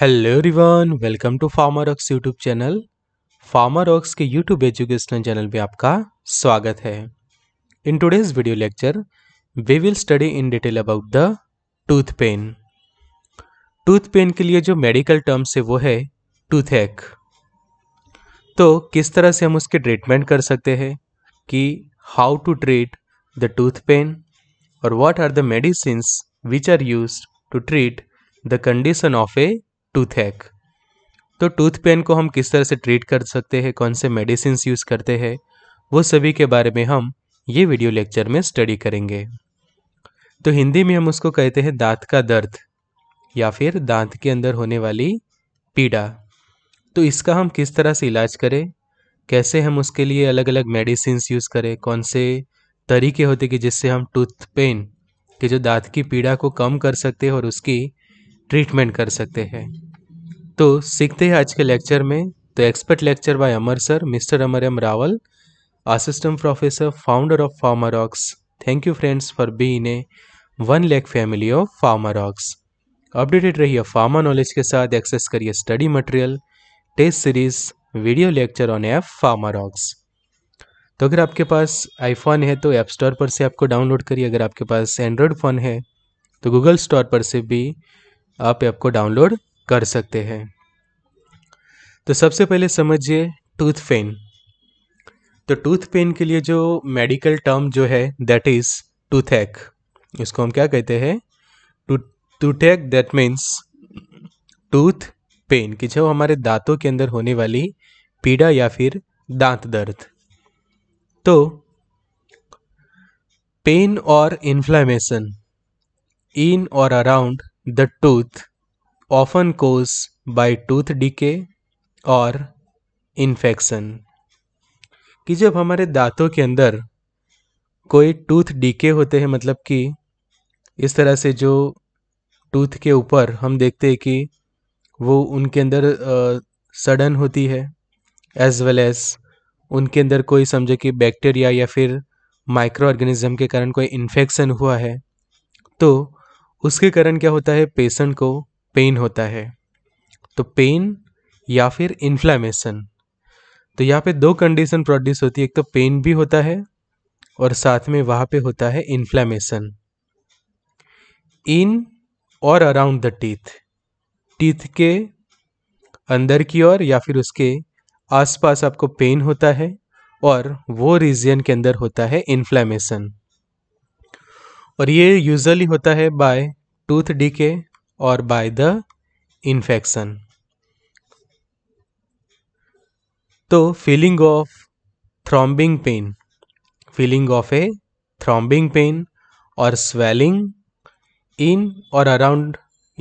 Hello रिवन welcome to Pharmarox YouTube channel Pharmarox के YouTube educational channel पे आपका स्वागत है in today's video lecture we will study in detail about the tooth pain tooth pain के लिए जो मेडिकल टर्म्स है वो है टूथ एक तो किस तरह से हम उसके ट्रीटमेंट कर सकते हैं कि how to treat the tooth pain और what are the medicine which are use to treat the condition of a toothache तो टूथ पेन को हम किस तरह से ट्रीट कर सकते हैं कौन से मेडिसिन यूज़ करते हैं वो सभी के बारे में हम ये वीडियो लेक्चर में स्टडी करेंगे तो हिंदी में हम उसको कहते हैं दांत का दर्द या फिर दांत के अंदर होने वाली पीड़ा तो इसका हम किस तरह से इलाज करें कैसे हम उसके लिए अलग अलग मेडिसिन यूज़ करें कौन से तरीके होते कि जिससे हम टूथ पेन के जो दांत की पीड़ा को कम कर सकते हैं और उसकी ट्रीटमेंट कर सकते हैं तो सीखते हैं आज के लेक्चर में तो expert lecture by Amar sir mister Amar M Rawal assistant professor founder of Pharmarox thank you friends for in a one lakh family of Pharmarox updated रहिए फार्मा नॉलेज के साथ एक्सेस करिए study material test series video lecture on F Pharmarox तो अगर आपके पास iPhone है तो app store पर से आपको डाउनलोड करिए अगर आपके पास एंड्रॉयड फ़ोन है तो गूगल स्टोर पर से भी आप ऐप को डाउनलोड कर सकते हैं तो सबसे पहले समझिए टूथ पेन तो टूथ पेन के लिए जो मेडिकल टर्म जो है दैट इज़ टूथ एक इसको हम क्या कहते हैं टूथ एक दैट मीन्स टूथ पेन कि जो हमारे दांतों के अंदर होने वाली पीड़ा या फिर दांत दर्द तो पेन और इन्फ्लामेशन इन और around the tooth often caused by tooth decay और इन्फेक्शन कि जब हमारे दांतों के अंदर कोई टूथ डीके होते हैं मतलब कि इस तरह से जो टूथ के ऊपर हम देखते हैं कि वो उनके अंदर सड़न होती है एज वेल एज उनके अंदर कोई समझे कि बैक्टीरिया या फिर माइक्रो ऑर्गेनिज्म के कारण कोई इन्फेक्शन हुआ है तो उसके कारण क्या होता है पेशेंट को पेन होता है तो पेन या फिर इन्फ्लामेशन तो यहाँ पे दो कंडीशन प्रोड्यूस होती है एक तो पेन भी होता है और साथ में वहाँ पे होता है इन्फ्लामेशन इन और अराउंड द टीथ टीथ के अंदर की ओर या फिर उसके आसपास आपको पेन होता है और वो रीजन के अंदर होता है इन्फ्लामेशन और ये यूजली होता है बाय टूथ डीके और बाय द इन्फेक्शन तो feeling of throbbing pain feeling of a throbbing pain और स्वेलिंग इन और अराउंड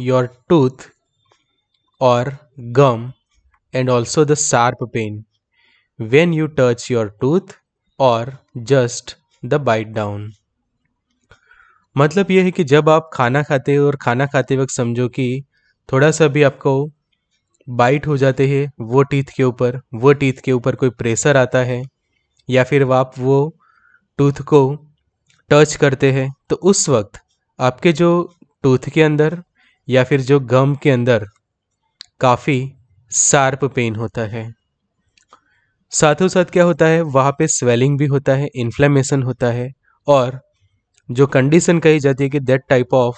योर टूथ और gum and also the sharp pain when you touch your tooth और just the bite down मतलब ये है कि जब आप खाना खाते हो और खाना खाते वक्त समझो कि थोड़ा सा भी आपको बाइट हो जाते हैं वो टीथ के ऊपर वो टीथ के ऊपर कोई प्रेशर आता है या फिर आप वो टूथ को टच करते हैं तो उस वक्त आपके जो टूथ के अंदर या फिर जो गम के अंदर काफ़ी शार्प पेन होता है साथों साथ क्या होता है वहाँ पे स्वेलिंग भी होता है इन्फ्लेमेशन होता है और जो कंडीशन कही जाती है कि that type of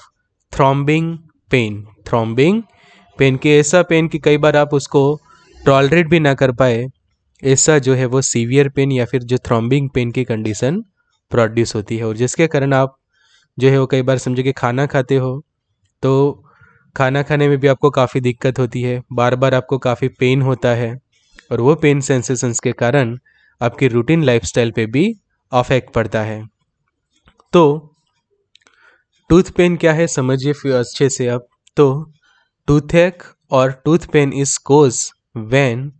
throbbing pain throbbing pain की ऐसा पेन कि कई बार आप उसको टॉलरेट भी ना कर पाए ऐसा जो है वो सीवियर पेन या फिर जो थ्रॉम्बिंग पेन की कंडीशन प्रोड्यूस होती है और जिसके कारण आप जो है वो कई बार समझो कि खाना खाते हो तो खाना खाने में भी आपको काफ़ी दिक्कत होती है बार बार आपको काफ़ी पेन होता है और वो पेन सेंसेशंस के कारण आपकी रूटीन लाइफस्टाइल पे भी अफेक्ट पड़ता है तो टूथ पेन क्या है समझिए फिर अच्छे से आप तो टूथ एक और tooth pain is cause when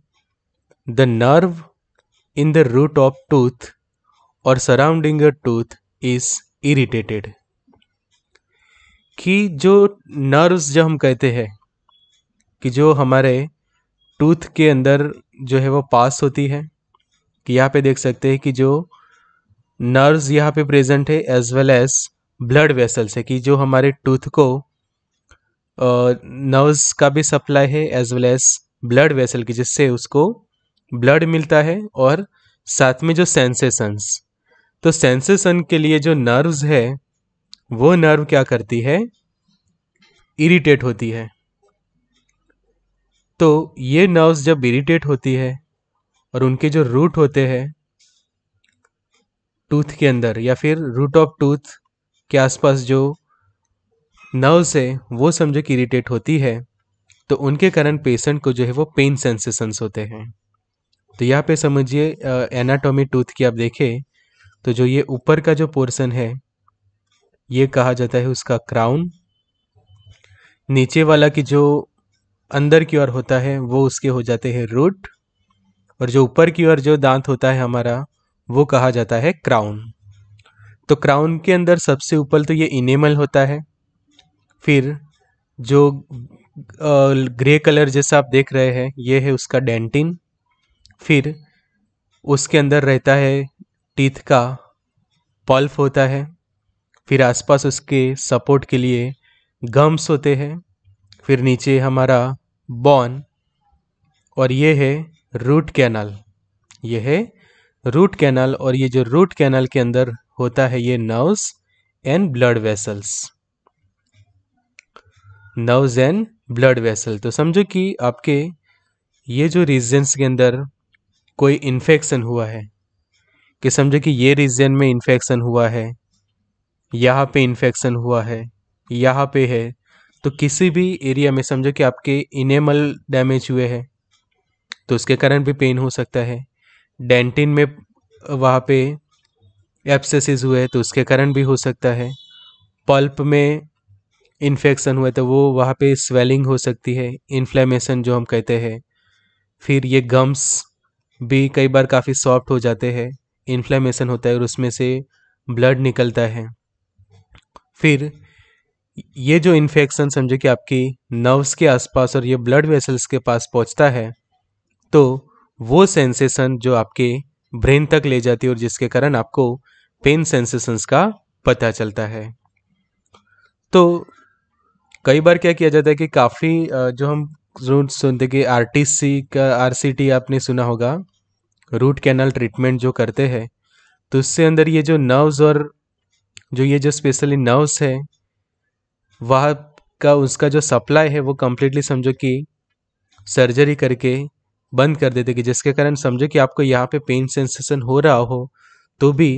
the nerve in the root of tooth और surrounding a tooth is irritated कि जो नर्व्स जो हम कहते हैं कि जो हमारे टूथ के अंदर जो है वो पास होती है कि यहाँ पे देख सकते हैं कि जो नर्व्स यहाँ पे प्रेजेंट है as well as blood vessels है कि जो हमारे टूथ को नर्व्स का भी सप्लाई है as well as blood vessel की जिससे उसको ब्लड मिलता है और साथ में जो सेंसेशंस तो सेंसेशन के लिए जो नर्व्स है वो नर्व क्या करती है इरिटेट होती है तो ये नर्व्स जब इरिटेट होती है और उनके जो रूट होते हैं टूथ के अंदर या फिर रूट ऑफ टूथ के आसपास जो नर्व्स है वो समझो कि इरीटेट होती है तो उनके कारण पेशेंट को जो है वो पेन सेंसेशंस होते हैं तो यहाँ पे समझिए एनाटॉमी टूथ की आप देखें तो जो ये ऊपर का जो पोर्शन है ये कहा जाता है उसका क्राउन नीचे वाला की जो अंदर की ओर होता है वो उसके हो जाते हैं रूट और जो ऊपर की ओर जो दांत होता है हमारा वो कहा जाता है क्राउन तो क्राउन के अंदर सबसे ऊपर तो ये इनेमल होता है फिर जो ग्रे कलर जैसा आप देख रहे हैं ये है उसका डेंटिन फिर उसके अंदर रहता है टीथ का पल्फ होता है फिर आसपास उसके सपोर्ट के लिए गम्स होते हैं फिर नीचे हमारा बॉन और ये है रूट कैनल ये है रूट कैनल और ये जो रूट कैनल के अंदर होता है ये nerves and blood vessels nerves and blood vessel तो समझो कि आपके ये जो रीजन्स के अंदर कोई इन्फेक्शन हुआ है कि समझो कि ये रीजन में इन्फेक्शन हुआ है यहाँ पे इन्फेक्शन हुआ है यहाँ पे है तो किसी भी एरिया में समझो कि आपके इनेमल डैमेज हुए हैं तो उसके कारण भी पेन हो सकता है डेंटिन में वहाँ पे एब्सेसिस हुए तो उसके कारण भी हो सकता है पल्प में इन्फेक्शन हुआ तो वो वहाँ पे स्वेलिंग हो सकती है इन्फ्लेमेशन जो हम कहते हैं फिर ये गम्स भी कई बार काफ़ी सॉफ्ट हो जाते हैं इन्फ्लेमेशन होता है और उसमें से ब्लड निकलता है फिर ये जो इन्फेक्शन समझो कि आपकी नर्व्स के आसपास और ये ब्लड वेसल्स के पास पहुंचता है तो वो सेंसेशन जो आपके ब्रेन तक ले जाती है और जिसके कारण आपको पेन सेंसेशंस का पता चलता है तो कई बार क्या किया जाता है कि काफ़ी जो हम रूट सुनते कि आर का आर आपने सुना होगा रूट कैनल ट्रीटमेंट जो करते हैं तो उससे अंदर ये जो नर्व्स और जो ये जो स्पेशली नर्व्स है वह का उसका जो सप्लाई है वो कम्प्लीटली समझो कि सर्जरी करके बंद कर देते कि जिसके कारण समझो कि आपको यहाँ पे पेन सेंसेशन हो रहा हो तो भी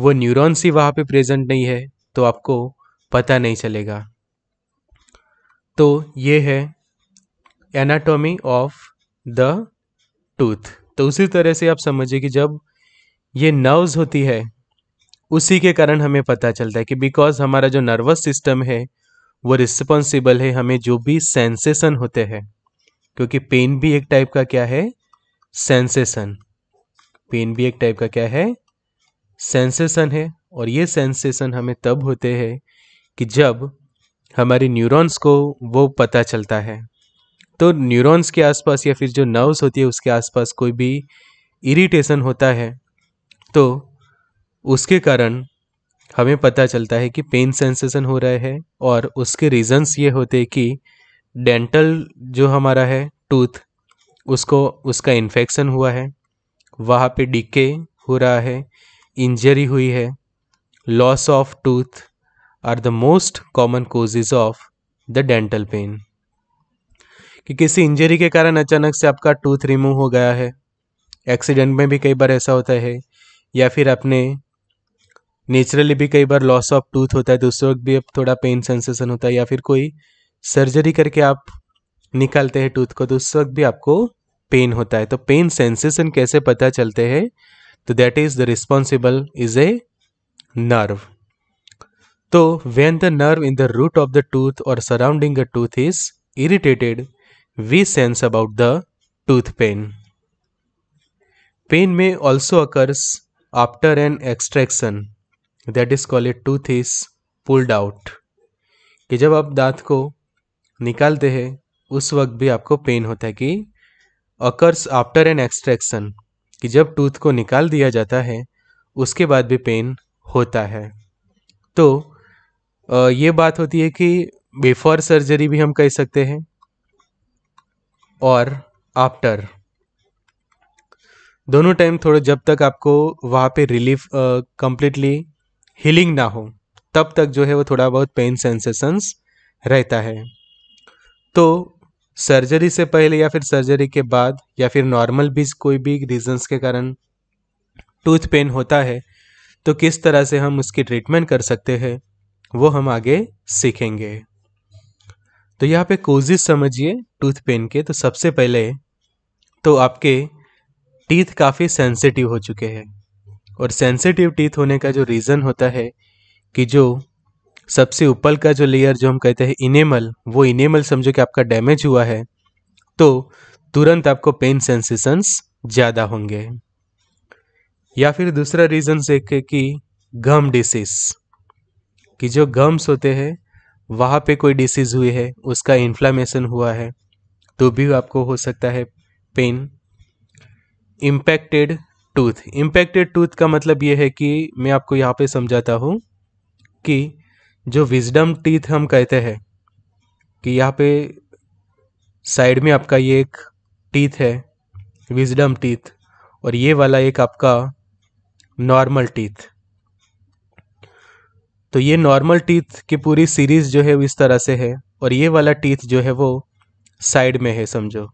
वो न्यूरॉन्स ही वहाँ पे प्रेजेंट नहीं है तो आपको पता नहीं चलेगा तो ये है एनाटॉमी ऑफ द टूथ तो उसी तरह से आप समझिए कि जब ये नर्व्स होती है उसी के कारण हमें पता चलता है कि बिकॉज हमारा जो नर्वस सिस्टम है वो रिस्पॉन्सिबल है हमें जो भी सेंसेशन होते हैं क्योंकि पेन भी एक टाइप का क्या है सेंसेशन पेन भी एक टाइप का क्या है सेंसेशन है और ये सेंसेशन हमें तब होते हैं कि जब हमारे न्यूरॉन्स को वो पता चलता है तो न्यूरॉन्स के आसपास या फिर जो नर्व्स होती है उसके आसपास कोई भी इरिटेशन होता है तो उसके कारण हमें पता चलता है कि पेन सेंसेशन हो रहा है और उसके रीजंस ये होते हैं कि डेंटल जो हमारा है टूथ उसको उसका इन्फेक्शन हुआ है वहाँ पे डिके हो रहा है इंजरी हुई है loss of tooth are the most common causes of the dental pain कि किसी इंजरी के कारण अचानक से आपका टूथ रिमूव हो गया है एक्सीडेंट में भी कई बार ऐसा होता है या फिर अपने नेचुरली भी कई बार लॉस ऑफ टूथ होता है तो उस वक्त भी अब थोड़ा पेन सेंसेशन होता है या फिर कोई सर्जरी करके आप निकालते हैं टूथ को तो उस वक्त भी आपको पेन होता है तो पेन सेंसेशन कैसे पता चलते हैं तो that is the responsible is a nerve तो when the nerve in the root of the tooth और surrounding the tooth is irritated we sense about the tooth pain pain में also occurs after an extraction that is called tooth is pulled out कि जब आप दांत को निकालते हैं उस वक्त भी आपको पेन होता है कि अकर्स आफ्टर एन एक्सट्रैक्शन कि जब टूथ को निकाल दिया जाता है उसके बाद भी पेन होता है तो ये बात होती है कि बिफोर सर्जरी भी हम कह सकते हैं और आफ्टर दोनों टाइम थोड़े जब तक आपको वहाँ पे रिलीफ कम्प्लीटली हीलिंग ना हो तब तक जो है वो थोड़ा बहुत पेन सेंसेशंस रहता है तो सर्जरी से पहले या फिर सर्जरी के बाद या फिर नॉर्मल भी कोई भी रीजंस के कारण टूथ पेन होता है तो किस तरह से हम उसकी ट्रीटमेंट कर सकते हैं वो हम आगे सीखेंगे तो यहाँ पे कोजिस समझिए टूथ पेन के तो सबसे पहले तो आपके टीथ काफ़ी सेंसिटिव हो चुके हैं और सेंसिटिव टीथ होने का जो रीज़न होता है कि जो सबसे ऊपर का जो लेयर जो हम कहते हैं इनेमल वो इनेमल समझो कि आपका डैमेज हुआ है तो तुरंत आपको पेन सेंसेशंस ज़्यादा होंगे या फिर दूसरा रीज़न देखे कि गम डिसीज कि जो गम्स होते हैं वहाँ पे कोई डिसीज़ हुई है उसका इन्फ्लामेशन हुआ है तो भी आपको हो सकता है pain impacted tooth impacted tooth का मतलब ये है कि मैं आपको यहाँ पे समझाता हूँ कि जो विजडम टीथ हम कहते हैं कि यहाँ पे साइड में आपका ये एक टीथ है विजडम टीथ और ये वाला एक आपका नॉर्मल टीथ तो ये नॉर्मल टीथ की पूरी सीरीज जो है इस तरह से है और ये वाला टीथ जो है वो साइड में है समझो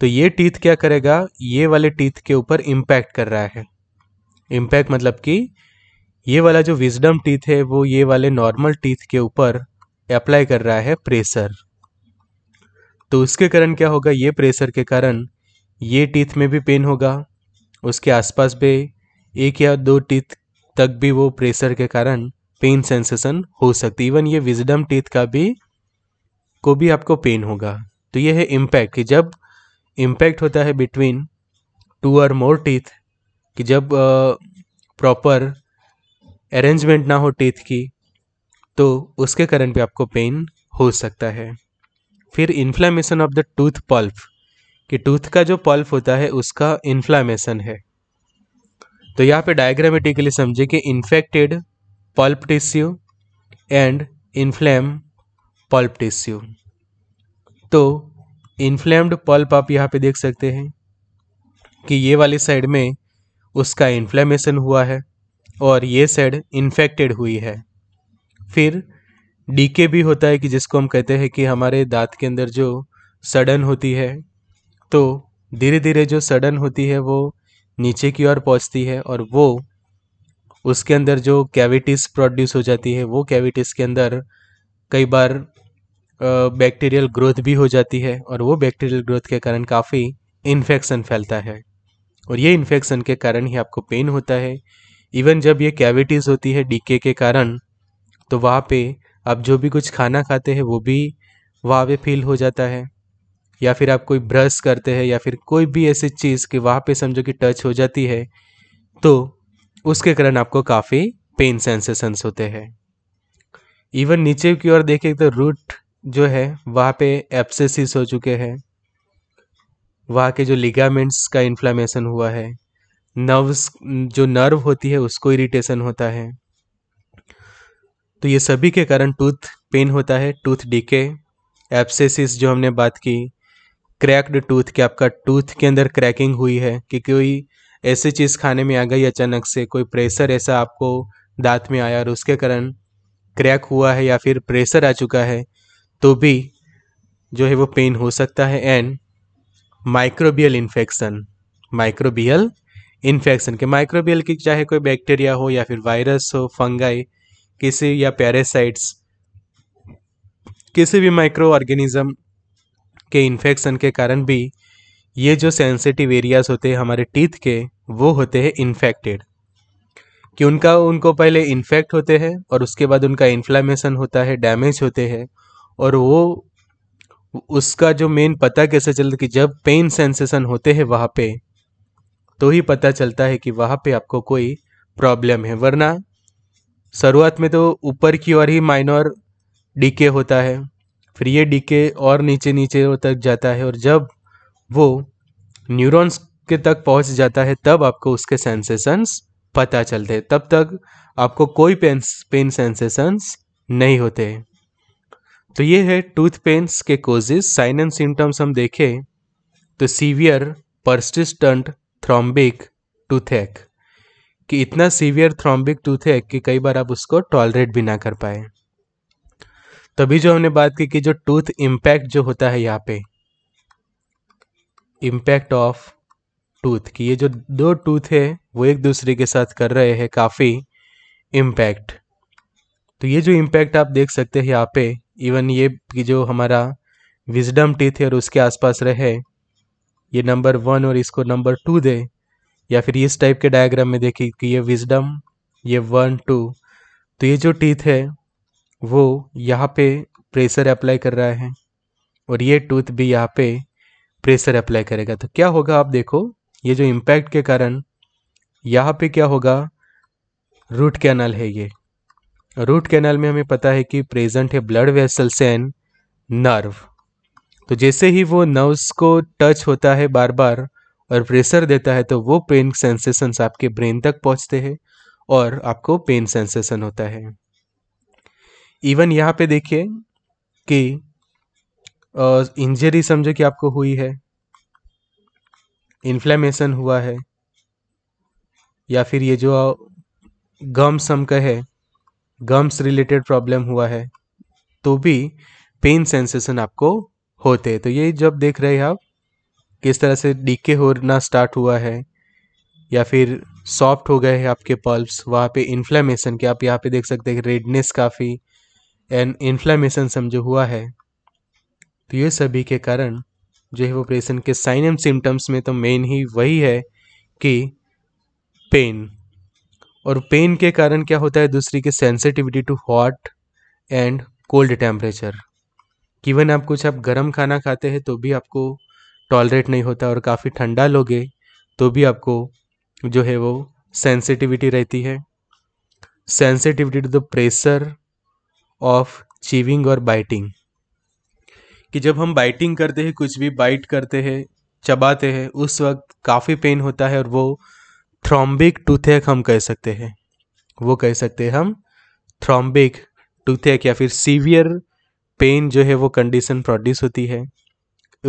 तो ये टीथ क्या करेगा ये वाले टीथ के ऊपर इम्पैक्ट कर रहा है इम्पैक्ट मतलब कि ये वाला जो विजडम टीथ है वो ये वाले नॉर्मल टीथ के ऊपर अप्लाई कर रहा है प्रेशर तो उसके कारण क्या होगा ये प्रेशर के कारण ये टीथ में भी पेन होगा उसके आसपास भी एक या दो टीथ तक भी वो प्रेशर के कारण पेन सेंसेशन हो सकती इवन ये विजडम टीथ का भी को भी आपको पेन होगा तो ये है इम्पैक्ट कि जब इम्पैक्ट होता है बिटवीन टू और मोर टीथ कि जब प्रॉपर अरेंजमेंट ना हो टीथ की तो उसके कारण भी आपको पेन हो सकता है फिर inflammation of the tooth pulp कि टूथ का जो पल्प होता है उसका इन्फ्लामेशन है तो यहाँ पे डायग्रामेटिकली समझे कि infected pulp tissue and inflame pulp tissue तो इन्फ्लेम्ड पल्प आप यहाँ पे देख सकते हैं कि ये वाली साइड में उसका इन्फ्लेमेशन हुआ है और ये सेड इन्फेक्टेड हुई है फिर डीके भी होता है कि जिसको हम कहते हैं कि हमारे दांत के अंदर जो सड़न होती है तो धीरे धीरे जो सड़न होती है वो नीचे की ओर पहुंचती है और वो उसके अंदर जो कैविटीज़ प्रोड्यूस हो जाती है वो कैविटीज़ के अंदर कई बार बैक्टीरियल ग्रोथ भी हो जाती है और वो बैक्टीरियल ग्रोथ के कारण काफ़ी इन्फेक्शन फैलता है और ये इन्फेक्शन के कारण ही आपको पेन होता है इवन जब ये कैविटीज़ होती है डीके के कारण तो वहाँ पे आप जो भी कुछ खाना खाते हैं वो भी वहाँ पे फील हो जाता है या फिर आप कोई ब्रश करते हैं या फिर कोई भी ऐसी चीज़ कि वहाँ पे समझो कि टच हो जाती है तो उसके कारण आपको काफ़ी पेन सेंसेशंस होते हैं इवन नीचे की ओर देखें तो रूट जो है वहाँ पे एप्सेसिस हो चुके हैं वहाँ के जो लिगामेंट्स का इन्फ्लामेशन हुआ है नर्व्स जो नर्व होती है उसको इरिटेशन होता है तो ये सभी के कारण टूथ पेन होता है टूथ डीके एप्सेसिस जो हमने बात की क्रैक्ड टूथ कि आपका टूथ के अंदर क्रैकिंग हुई है कि कोई ऐसी चीज़ खाने में आ गई अचानक से कोई प्रेशर ऐसा आपको दांत में आया और उसके कारण क्रैक हुआ है या फिर प्रेशर आ चुका है तो भी जो है वो पेन हो सकता है and microbial infection microbial infection के माइक्रोबियल की चाहे कोई बैक्टीरिया हो या फिर वायरस हो फंगाई किसी या पैरासाइट्स किसी भी माइक्रो ऑर्गेनिज्म के इन्फेक्शन के कारण भी ये जो सेंसिटिव एरियाज होते हैं हमारे टीथ के वो होते हैं इन्फेक्टेड कि उनका उनको पहले इन्फेक्ट होते हैं और उसके बाद उनका इन्फ्लामेशन होता है डैमेज होते हैं और वो उसका जो मेन पता कैसे चलता कि जब पेन सेंसेशन होते हैं वहाँ पे तो ही पता चलता है कि वहाँ पे आपको कोई प्रॉब्लम है वरना शुरुआत में तो ऊपर की ओर ही माइनर डीके होता है फिर ये डीके और नीचे नीचे तक जाता है और जब वो न्यूरॉन्स के तक पहुंच जाता है तब आपको उसके सेंसेशंस पता चलते हैं तब तक आपको कोई पेन पेन सेंसेशंस नहीं होते तो ये है टूथ पेन्स के कोजेज साइन एंड सिम्टम्स हम देखें तो सीवियर परसिस्टेंट थ्रोम्बिक टूथेक कि इतना सीवियर थ्रोम्बिक टूथेक कि कई बार आप उसको टॉलरेट भी ना कर पाए तभी जो हमने बात की कि जो टूथ इम्पैक्ट जो होता है यहाँ पे इम्पैक्ट ऑफ टूथ कि ये जो दो टूथ है वो एक दूसरे के साथ कर रहे हैं काफ़ी इम्पैक्ट तो ये जो इम्पैक्ट आप देख सकते हैं यहाँ पे इवन ये कि जो हमारा विजडम टीथ है और उसके आसपास रहे ये नंबर वन और इसको नंबर टू दे या फिर इस टाइप के डायग्राम में देखें कि ये विजडम ये वन टू तो ये जो टीथ है वो यहाँ पे प्रेशर अप्लाई कर रहा है और ये टूथ भी यहाँ पे प्रेशर अप्लाई करेगा तो क्या होगा आप देखो ये जो इम्पैक्ट के कारण यहाँ पे क्या होगा रूट कैनल है ये रूट कैनल में हमें पता है कि प्रेजेंट है ब्लड वेसल्स एंड नर्व तो जैसे ही वो नर्व्स को टच होता है बार बार और प्रेशर देता है तो वो पेन सेंसेशंस आपके ब्रेन तक पहुंचते हैं और आपको पेन सेंसेशन होता है इवन यहाँ पे देखिए कि इंजरी समझो कि आपको हुई है इन्फ्लेमेशन हुआ है या फिर ये जो गम्स हम कहे गम्स रिलेटेड प्रॉब्लम हुआ है तो भी पेन सेंसेशन आपको होते तो ये जब देख रहे हैं आप किस तरह से डीके होना स्टार्ट हुआ है या फिर सॉफ्ट हो गए हैं आपके पल्प्स वहाँ पे इन्फ्लेमेशन के आप यहाँ पे देख सकते हैं रेडनेस काफ़ी एंड इन्फ्लेमेशन समझो हुआ है तो ये सभी के कारण जो है वो प्रेशन के साइन एंड सिम्टम्स में तो मेन ही वही है कि पेन और पेन के कारण क्या होता है दूसरी के sensitivity to hot and cold temperature even आप कुछ आप गर्म खाना खाते हैं तो भी आपको टॉलरेट नहीं होता और काफ़ी ठंडा लोगे तो भी आपको जो है वो सेंसिटिविटी रहती है sensitivity to the pressure of chewing और बाइटिंग कि जब हम बाइटिंग करते हैं कुछ भी बाइट करते हैं चबाते हैं उस वक्त काफ़ी पेन होता है और वो थ्रॉम्बिक टूथेक हम कह सकते हैं वो कह सकते हैं हम थ्रॉम्बिक टूथेक या फिर सीवियर पेन जो है वो कंडीशन प्रोड्यूस होती है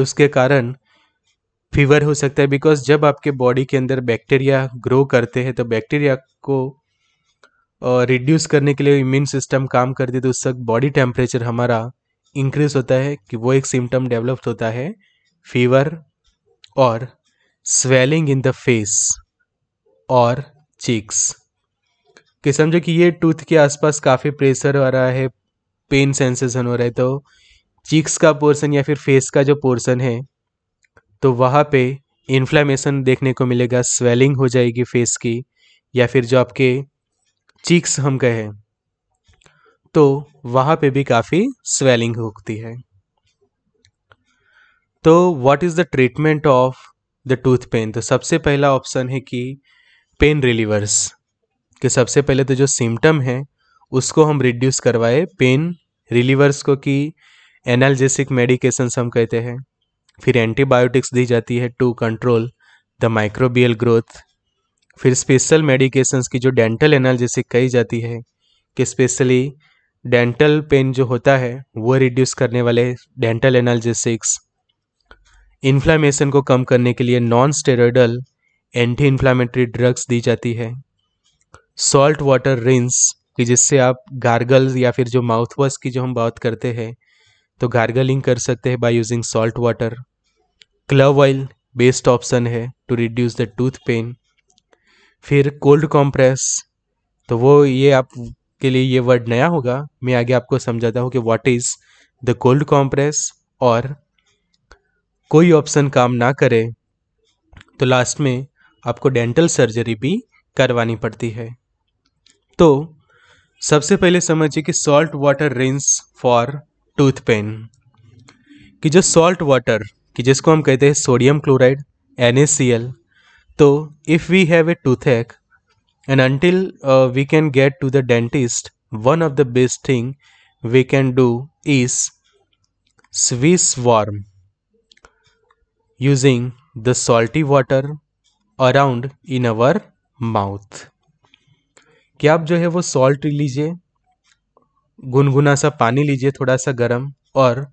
उसके कारण फीवर हो सकता है बिकॉज जब आपके बॉडी के अंदर बैक्टीरिया ग्रो करते हैं तो बैक्टीरिया को रिड्यूस करने के लिए इम्यून सिस्टम काम करती है तो उस वक्त बॉडी टेम्परेचर हमारा इंक्रीज होता है कि वो एक सिम्टम डेवलप होता है फीवर और स्वेलिंग इन द फेस और चीक्स कि समझो कि ये टूथ के आसपास काफ़ी प्रेशर आ रहा है पेन सेंसेशन हो रहा है तो चीक्स का पोर्सन या फिर फेस का जो पोर्सन है तो वहाँ पे इन्फ्लेमेशन देखने को मिलेगा स्वेलिंग हो जाएगी फेस की या फिर जो आपके चीक्स हम कहे तो वहाँ पे भी काफ़ी स्वेलिंग होती है तो what is the treatment of the tooth pain तो सबसे पहला ऑप्शन है कि पेन रिलीवर्स कि सबसे पहले तो जो सिम्टम है उसको हम रिड्यूस करवाए पेन रिलीवर्स को कि एनालजेसिक मेडिकेशंस हम कहते हैं फिर एंटीबायोटिक्स दी जाती है to control the microbial growth फिर स्पेशल मेडिकेशंस की जो डेंटल एनालजेसिक कही जाती है कि स्पेशली डेंटल पेन जो होता है वो रिड्यूस करने वाले डेंटल एनालजेसिक्स इन्फ्लामेशन को कम करने के लिए non steroidal anti inflammatory drugs दी जाती है सॉल्ट वाटर रिंस कि जिससे आप गार्गल या फिर जो माउथ वॉश की जो हम बात करते हैं तो गार्गलिंग कर सकते हैं by using salt water clove oil best option है to reduce the tooth pain फिर कोल्ड कॉम्प्रेस तो वो ये आप के लिए ये वर्ड नया होगा मैं आगे आपको समझाता हूँ कि what is the cold compress और कोई ऑप्शन काम ना करे तो लास्ट में आपको डेंटल सर्जरी भी करवानी पड़ती है तो सबसे पहले समझिए कि salt water rinse for tooth pain कि जो सॉल्ट वाटर कि जिसको हम कहते हैं सोडियम क्लोराइड एन तो if we have a toothache and until we can get to the dentist one of the best thing we can do is swish warm using the salty water around in our mouth कि आप जो है वो salt लीजिए गुनगुना सा पानी लीजिए थोड़ा सा गर्म और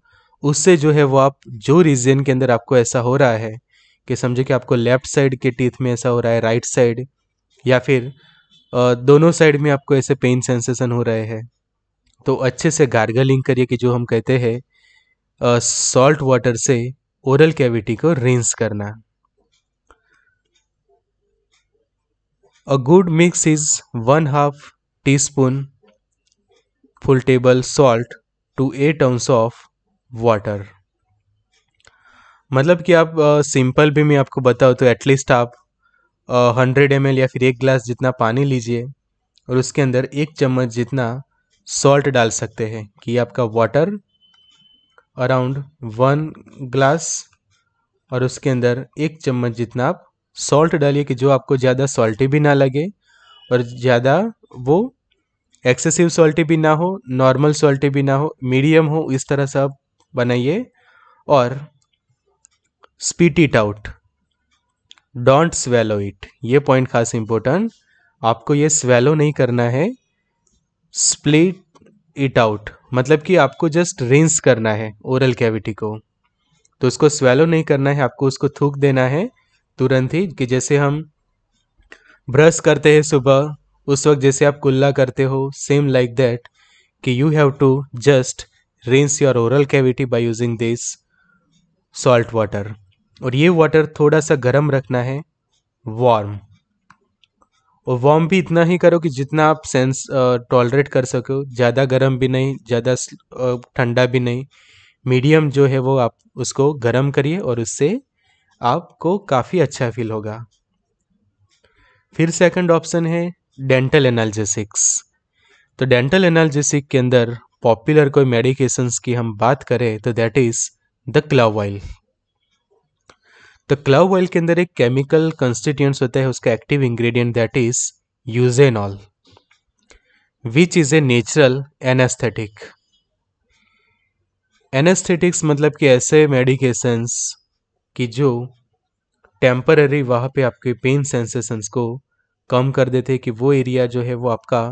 उससे जो है वो आप जो रीजन के अंदर आपको ऐसा हो रहा है कि समझो कि आपको लेफ्ट साइड के टीथ में ऐसा हो रहा है राइट साइड या फिर दोनों साइड में आपको ऐसे पेन सेंसेशन हो रहे हैं तो अच्छे से गार्गलिंग करिए कि जो हम कहते हैं सॉल्ट वाटर से ओरल कैविटी को रिंस करना A good mix is 1 half teaspoon full table salt to 8 ounce of water. मतलब कि आप सिंपल uh, भी मैं आपको बताऊँ तो एटलीस्ट आप हंड्रेड uh, एम या फिर एक ग्लास जितना पानी लीजिए और उसके अंदर एक चम्मच जितना सॉल्ट डाल सकते हैं कि आपका वाटर अराउंड वन ग्लास और उसके अंदर एक चम्मच जितना आप सॉल्ट डालिए कि जो आपको ज़्यादा सॉल्टी भी ना लगे और ज़्यादा वो एक्सेसिव सॉल्टी भी ना हो नॉर्मल सॉल्टी भी ना हो मीडियम हो इस तरह से आप बनाइए और spit it out don't swallow it ये पॉइंट खास इम्पोर्टेंट आपको ये स्वेलो नहीं करना है स्प्लिट इट आउट मतलब कि आपको जस्ट रिंस करना है ओरल कैविटी को तो उसको स्वेलो नहीं करना है आपको उसको थूक देना है तुरंत ही कि जैसे हम ब्रश करते हैं सुबह उस वक्त जैसे आप कुल्ला करते हो सेम लाइक दैट कि you have to just rinse your oral cavity by using this salt water और ये वाटर थोड़ा सा गर्म रखना है वार्म और वार्म भी इतना ही करो कि जितना आप सेंस टॉलरेट कर सको ज़्यादा गर्म भी नहीं ज़्यादा ठंडा भी नहीं मीडियम जो है वो आप उसको गर्म करिए और उससे आपको काफ़ी अच्छा फील होगा फिर सेकंड ऑप्शन है डेंटल एनाल्जेसिक्स तो डेंटल एनाल्जेसिक के अंदर पॉपुलर कोई मेडिकेशंस की हम बात करें तो that is the clove oil तो क्लव ऑयल के अंदर एक केमिकल कंस्टिट्यूंट्स होता है उसका active ingredient that is eugenol which is a natural anaesthetic anaesthetics मतलब कि ऐसे मेडिकेशंस कि जो टेम्पररी वहाँ पे आपके पेन सेंसेशंस को कम कर देते कि वो एरिया जो है वो आपका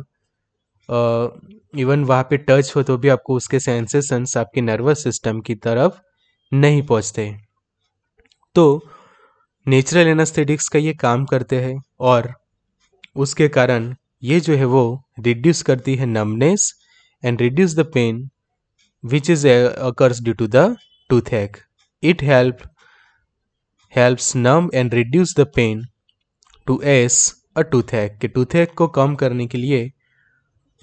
इवन वहाँ पे टच हो तो भी आपको उसके सेंसेशंस आपके नर्वस सिस्टम की तरफ नहीं पहुँचते तो नेचुरल एनास्थेटिक्स का ये काम करते हैं और उसके कारण ये जो है वो रिड्यूस करती है numbness and reduce the pain which is occurs due to the toothache it help helps numb and reduce the pain to ease a toothache कि हैक को कम करने के लिए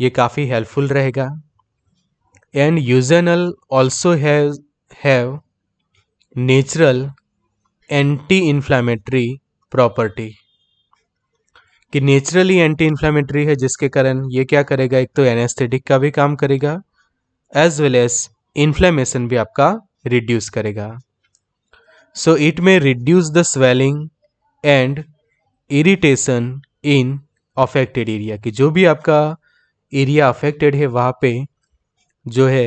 ये काफ़ी हेल्पफुल रहेगा and eugenol also have natural anti inflammatory property कि नेचुरली एंटी इन्फ्लामेटरी है जिसके कारण ये क्या करेगा एक तो एनेस्थेटिक का भी काम करेगा एज वेल एज इन्फ्लेमेशन भी आपका रिड्यूस करेगा so it may reduce the swelling and irritation in affected area कि जो भी आपका एरिया अफेक्टेड है वहाँ पे जो है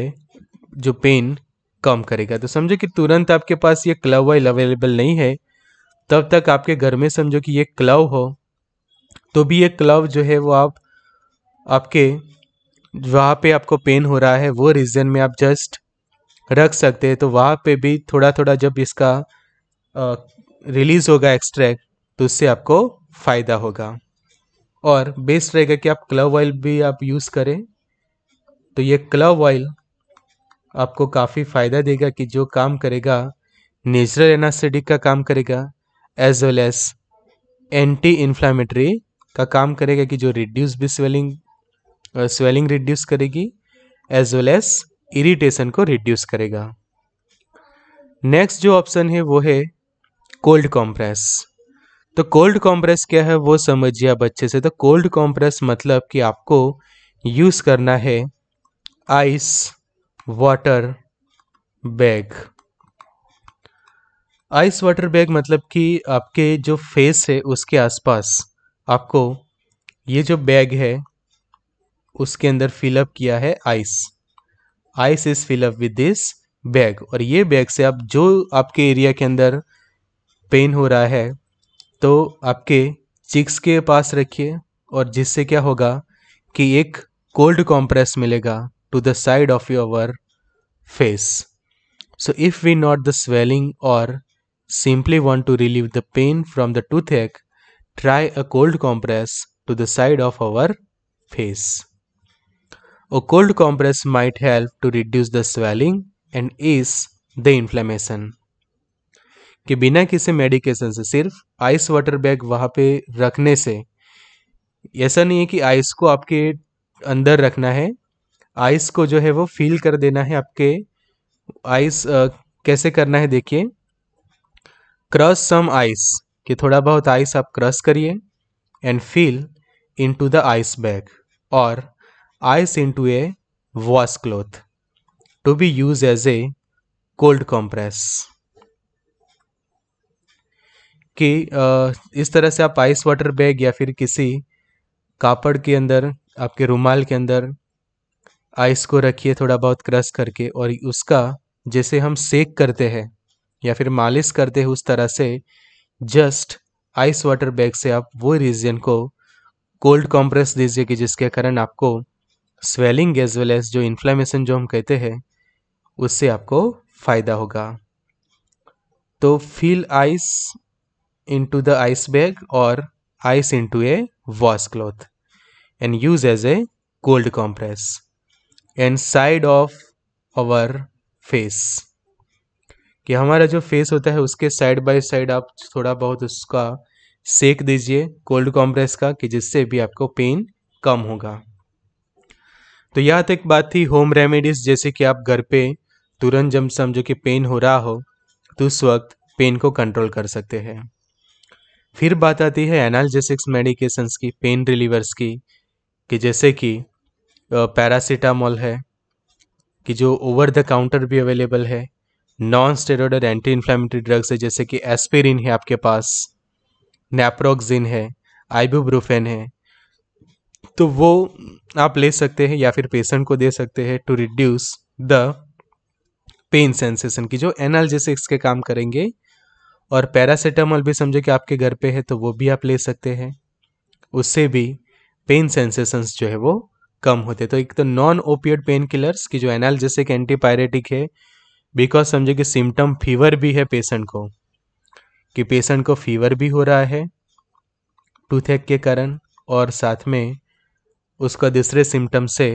जो पेन कम करेगा तो समझो कि तुरंत आपके पास ये क्लव ऑयल अवेलेबल नहीं है तब तक आपके घर में समझो कि ये क्लव हो तो भी ये क्लव जो है वो आप आपके वहाँ पे आपको पेन हो रहा है वो रीज़न में आप जस्ट रख सकते हैं तो वहाँ पे भी थोड़ा थोड़ा जब इसका रिलीज होगा एक्सट्रैक्ट तो उससे आपको फ़ायदा होगा और बेस्ट रहेगा कि आप क्लव ऑयल भी आप यूज़ करें तो ये क्लव ऑयल आपको काफ़ी फ़ायदा देगा कि जो काम करेगा नेचुरल एनास्टेटिक का काम करेगा as well as anti inflammatory का काम करेगा कि जो रिड्यूस भी स्वेलिंग स्वेलिंग रिड्यूस करेगी एज वेल एज इरिटेशन को रिड्यूस करेगा नेक्स्ट जो ऑप्शन है वो है कोल्ड कॉम्प्रेस तो कोल्ड कॉम्प्रेस क्या है वो समझिए आप अच्छे से तो कोल्ड कॉम्प्रेस मतलब कि आपको यूज़ करना है ice water bag ice water bag मतलब कि आपके जो फेस है उसके आसपास आपको ये जो बैग है उसके अंदर फिलअप किया है ice ice is fill up with this bag और ये बैग से आप जो आपके एरिया के अंदर पेन हो रहा है तो आपके चिक्स के पास रखिए और जिससे क्या होगा कि एक कोल्ड कॉम्प्रेस मिलेगा to the side of your face so if we not the swelling और simply want to relieve the pain from the tooth ache try a cold compress to the side of our face a cold compress might help to reduce the swelling and is the inflammation कि बिना किसी medication से सिर्फ ice water bag वहाँ पे रखने से ऐसा नहीं है कि आइस को आपके अंदर रखना है आइस को जो है वो फील कर देना है आपके आइस कैसे करना है देखिए क्रश सम आइस कि थोड़ा बहुत आइस आप क्रश करिए and fill into the ice bag और ice into a wash cloth to be use as a cold compress कि इस तरह से आप आइस वाटर बैग या फिर किसी कापड़ के अंदर आपके रुमाल के अंदर आइस को रखिए थोड़ा बहुत क्रश करके और उसका जैसे हम सेक करते हैं या फिर मालिश करते हैं उस तरह से जस्ट आइस वाटर बैग से आप वो रीजन को कोल्ड कंप्रेस दीजिए कि जिसके कारण आपको स्वेलिंग एज वेल एज जो इन्फ्लामेशन जो हम कहते हैं उससे आपको फ़ायदा होगा तो fill ice into the ice bag or ice into a cloth and use as a cold compress and side of our face कि हमारा जो फेस होता है उसके साइड बाय साइड आप थोड़ा बहुत उसका सेक दीजिए कोल्ड कॉम्प्रेस का कि जिससे भी आपको पेन कम होगा तो यह तक बात थी होम रेमेडीज जैसे कि आप घर पे तुरंत जब समझो कि पेन हो रहा हो तो उस वक्त पेन को कंट्रोल कर सकते हैं फिर बात आती है एनाल्जेसिक्स मेडिकेशंस की पेन रिलीवर्स की कि जैसे कि पैरासीटामोल है कि जो ओवर द काउंटर भी अवेलेबल है non steroid anti inflammatory drugs है जैसे कि एस्पिरिन है आपके पास नेप्रोक्सिन है आइबूब्रूफेन है तो वो आप ले सकते हैं या फिर पेशेंट को दे सकते हैं to reduce the pain sensation की जो एनाल्जेसिक्स के काम करेंगे और पैरासीटामॉल भी समझो कि आपके घर पे है तो वो भी आप ले सकते हैं उससे भी पेन सेंसेशंस जो है वो कम होते तो एक तो नॉन ओपियड पेन किलर्स की जो एनाल कि एंटीपायरेटिक है बिकॉज समझो कि सिम्टम फीवर भी है पेशेंट को कि पेशेंट को फीवर भी हो रहा है टूथ के कारण और साथ में उसका दूसरे सिम्टम से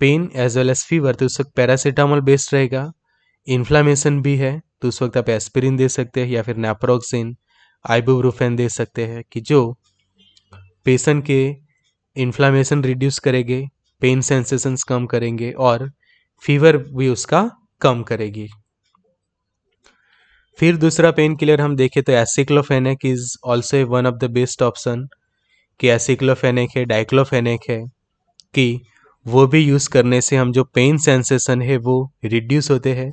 pain as well as fever तो उसका पैरासीटामॉल बेस्ड रहेगा इन्फ्लामेशन भी है तो उस वक्त आप एस्पिरिन दे सकते हैं या फिर नेप्रोक्सिन आइबोब्रोफेन दे सकते हैं कि जो पेशेंट के इन्फ्लामेशन रिड्यूस करेंगे पेन सेंसेशंस कम करेंगे और फीवर भी उसका कम करेगी फिर दूसरा पेन किलर हम देखें तो aceclofenac is also one of the best option कि एसिक्लोफेनिक है डाइक्लोफेनिक है कि वो भी यूज़ करने से हम जो पेन सेंसेशन है वो रिड्यूस होते हैं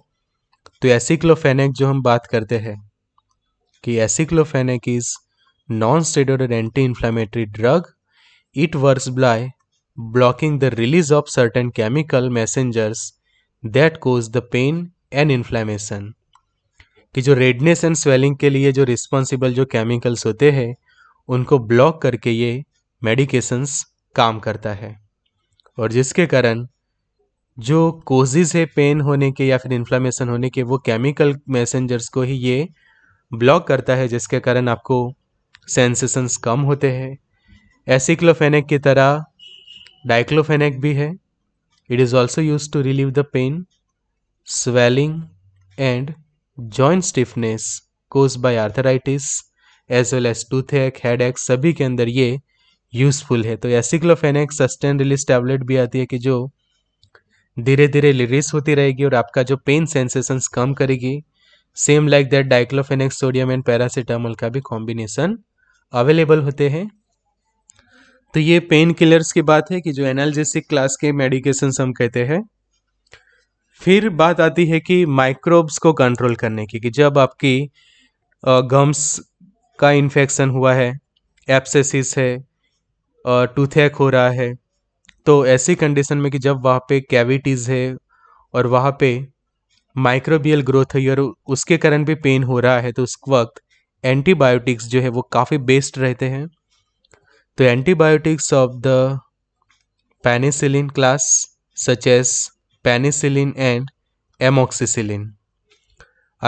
तो एसिक्लोफेनेक जो हम बात करते हैं कि aceclofenac is non steroid anti inflammatory drug it works by blocking the release of certain chemical messengers that cause the pain and inflammation कि जो रेडनेस एंड स्वेलिंग के लिए जो रिस्पॉन्सिबल जो केमिकल्स होते हैं उनको ब्लॉक करके ये मेडिकेशंस काम करता है और जिसके कारण जो कोजेज है पेन होने के या फिर इन्फ्लामेशन होने के वो केमिकल मैसेंजर्स को ही ये ब्लॉक करता है जिसके कारण आपको सेंसेशंस कम होते हैं एसिक्लोफेनिक की तरह डाइक्लोफेनिक भी है it is also use to relieve the pain swelling and joint stiffness cause by arthritis as well as tooth ache head ache सभी के अंदर ये यूजफुल है तो एसिक्लोफेनिक सस्टेन रिलीज टैबलेट भी आती है कि जो धीरे धीरे रिलीज होती रहेगी और आपका जो पेन सेंसेशन कम करेगी same like that diclofenac sodium and paracetamol का भी कॉम्बिनेशन अवेलेबल होते हैं तो ये पेन किलर्स की बात है कि जो एनालिसिक क्लास के मेडिकेशन हम कहते हैं फिर बात आती है कि माइक्रोब्स को कंट्रोल करने की कि जब आपकी गम्स का इन्फेक्शन हुआ है एप्सेसिस है टूथेक हो रहा है तो ऐसी कंडीशन में कि जब वहाँ पे कैविटीज़ है और वहाँ पे माइक्रोबियल ग्रोथ है और उसके कारण भी पेन हो रहा है तो उस वक्त एंटीबायोटिक्स जो है वो काफ़ी बेस्ट रहते हैं तो antibiotics of the penicillin class such as penicillin and amoxicillin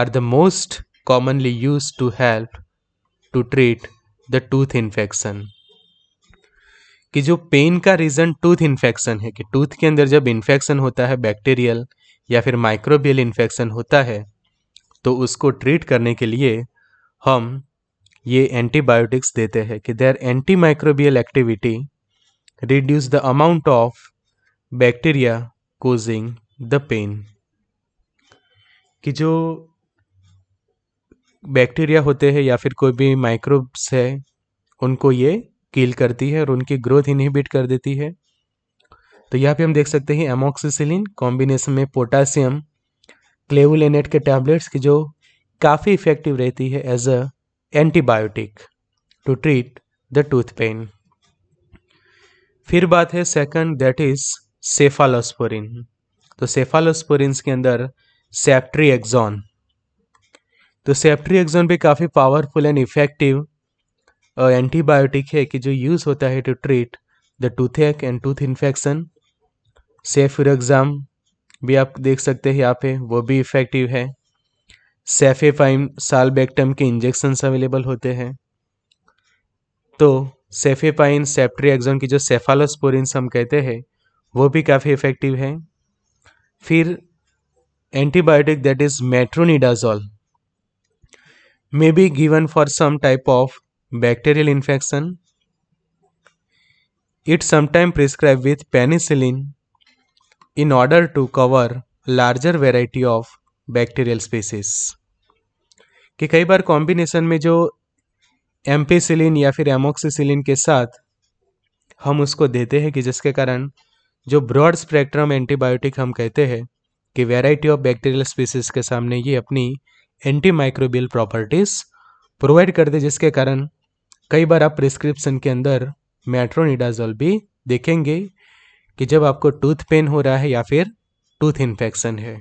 are the most commonly use to help to treat the tooth infection कि जो पेन का रीज़न टूथ इन्फेक्शन है कि टूथ के अंदर जब इन्फेक्शन होता है बैक्टीरियल या फिर माइक्रोबियल इन्फेक्शन होता है तो उसको ट्रीट करने के लिए हम ये एंटीबायोटिक्स देते हैं कि their anti microbial activity reduce the amount of bacteria causing the pain कि जो बैक्टीरिया होते हैं या फिर कोई भी माइक्रोब्स है उनको ये किल करती है और उनकी ग्रोथ इनहिबिट कर देती है तो यहाँ पे हम देख सकते हैं एमोक्सिसिलिन कॉम्बिनेशन में पोटासियम क्लेवुलेनेट के टैबलेट्स की जो काफ़ी इफेक्टिव रहती है as a antibiotic to treat the tooth pain फिर बात है सेकंड दैट इज सेफालोस्पोरिन तो सेफालोस्पोरिन के अंदर सेप्ट्री एक्जॉन तो सेप्ट्री एक्जॉन भी काफ़ी पावरफुल एंड इफेक्टिव एंटीबायोटिक है कि जो यूज़ होता है to treat the tooth ache and tooth infection cefixime भी आप देख सकते हैं यहाँ पे वो भी इफ़ेक्टिव है सेफेफाइम सालबेक्टम के इंजेक्शंस अवेलेबल होते हैं तो सेफेपाइन एग्जाम की जो सेफालोस्पोरिन हम कहते हैं वो भी काफ़ी इफ़ेक्टिव है फिर antibiotic that is metronidazole may be given for some type of bacterial infection. It sometime prescribed with penicillin in order to cover larger variety of bacterial species. कि कई बार कॉम्बिनेशन में जो एम्पेसिलिन या फिर एमोक्सिसिलिन के साथ हम उसको देते हैं कि जिसके कारण जो ब्रॉड स्पेक्ट्रम एंटीबायोटिक हम कहते हैं कि वैरायटी ऑफ बैक्टीरियल स्पीसीज के सामने ये अपनी एंटी माइक्रोबियल प्रॉपर्टीज़ प्रोवाइड करते जिसके कारण कई बार आप प्रिस्क्रिप्शन के अंदर मेट्रोनिडाजोल भी देखेंगे कि जब आपको टूथ पेन हो रहा है या फिर टूथ इन्फेक्शन है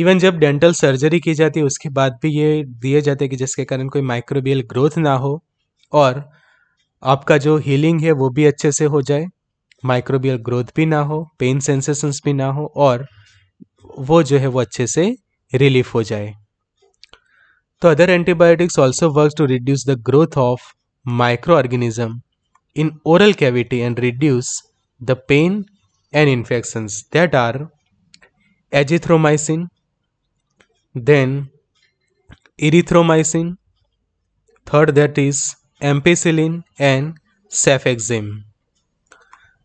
इवन जब डेंटल सर्जरी की जाती है उसके बाद भी ये दिए जाते हैं कि जिसके कारण कोई माइक्रोबियल ग्रोथ ना हो और आपका जो हीलिंग है वो भी अच्छे से हो जाए माइक्रोबियल ग्रोथ भी ना हो पेन सेंसेशंस भी ना हो और वो जो है वो अच्छे से रिलीफ हो जाए तो other antibiotics also work to reduce the growth of micro organism in oral cavity and reduce the pain and infections that are azithromycin then erythromycin third that is ampicillin and cefixime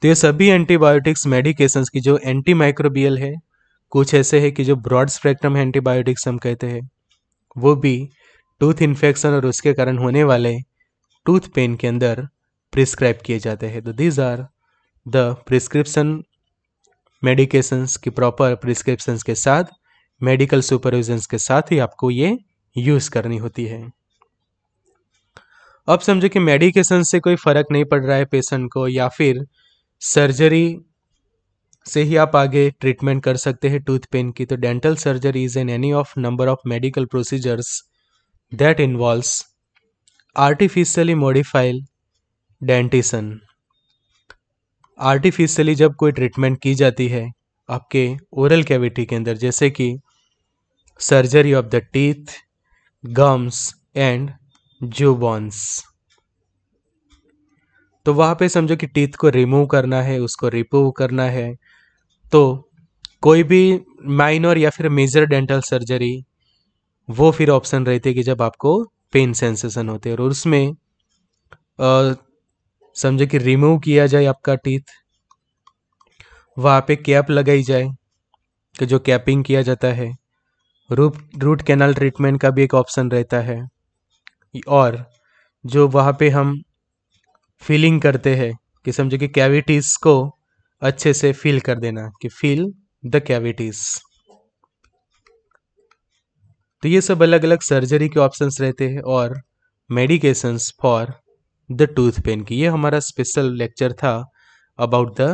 तो ये सभी antibiotics medications की जो anti microbial है कुछ ऐसे है कि जो ब्रॉड स्पेक्ट्रम एंटीबायोटिक्स हम कहते हैं वो भी टूथ इन्फेक्शन और उसके कारण होने वाले टूथ पेन के अंदर प्रिस्क्राइब किए जाते हैं तो these are the prescription medications की प्रॉपर प्रिस्क्रिप्शंस के साथ मेडिकल सुपरविजन्स के साथ ही आपको ये यूज़ करनी होती है अब समझो कि मेडिकेशन से कोई फ़र्क नहीं पड़ रहा है पेशेंट को या फिर सर्जरी से ही आप आगे ट्रीटमेंट कर सकते हैं टूथ पेन की तो dental surgery is an any of number of medical procedures that involves artificially modifying dentition artificially जब कोई ट्रीटमेंट की जाती है आपके ओरल कैविटी के अंदर जैसे कि surgery of the teeth gums and jawbones तो वहाँ पे समझो कि टीथ को रिमूव करना है उसको रिपूव करना है तो कोई भी माइनर या फिर मेजर डेंटल सर्जरी वो फिर ऑप्शन रहती है कि जब आपको पेन सेंसेशन होते हैं और उसमें समझो कि रिमूव किया जाए आपका टीथ वहाँ पे कैप लगाई जाए कि जो कैपिंग किया जाता है रूट रूट कैनल ट्रीटमेंट का भी एक ऑप्शन रहता है और जो वहाँ पे हम फीलिंग करते हैं कि समझो कि कैविटीज़ को अच्छे से फील कर देना कि फील द कैविटीज तो ये सब अलग अलग सर्जरी के ऑप्शंस रहते हैं और medications for the tooth pain की ये हमारा स्पेशल लेक्चर था अबाउट द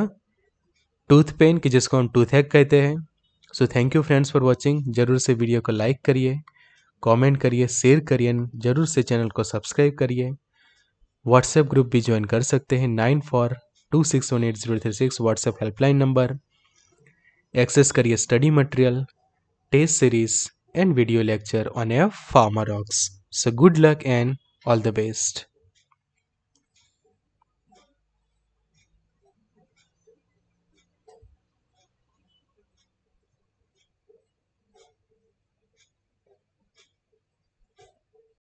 टूथ पेन की जिसको हम टूथ हैक कहते हैं so thank you friends for watching ज़रूर से वीडियो को लाइक करिए कमेंट करिए शेयर करिए ज़रूर से चैनल को सब्सक्राइब करिए व्हाट्सएप ग्रुप भी ज्वाइन कर सकते हैं nine four two six one eight zero three six WhatsApp helpline number access करिए study material test series and video lecture on ए ऑक्स so good luck and all the best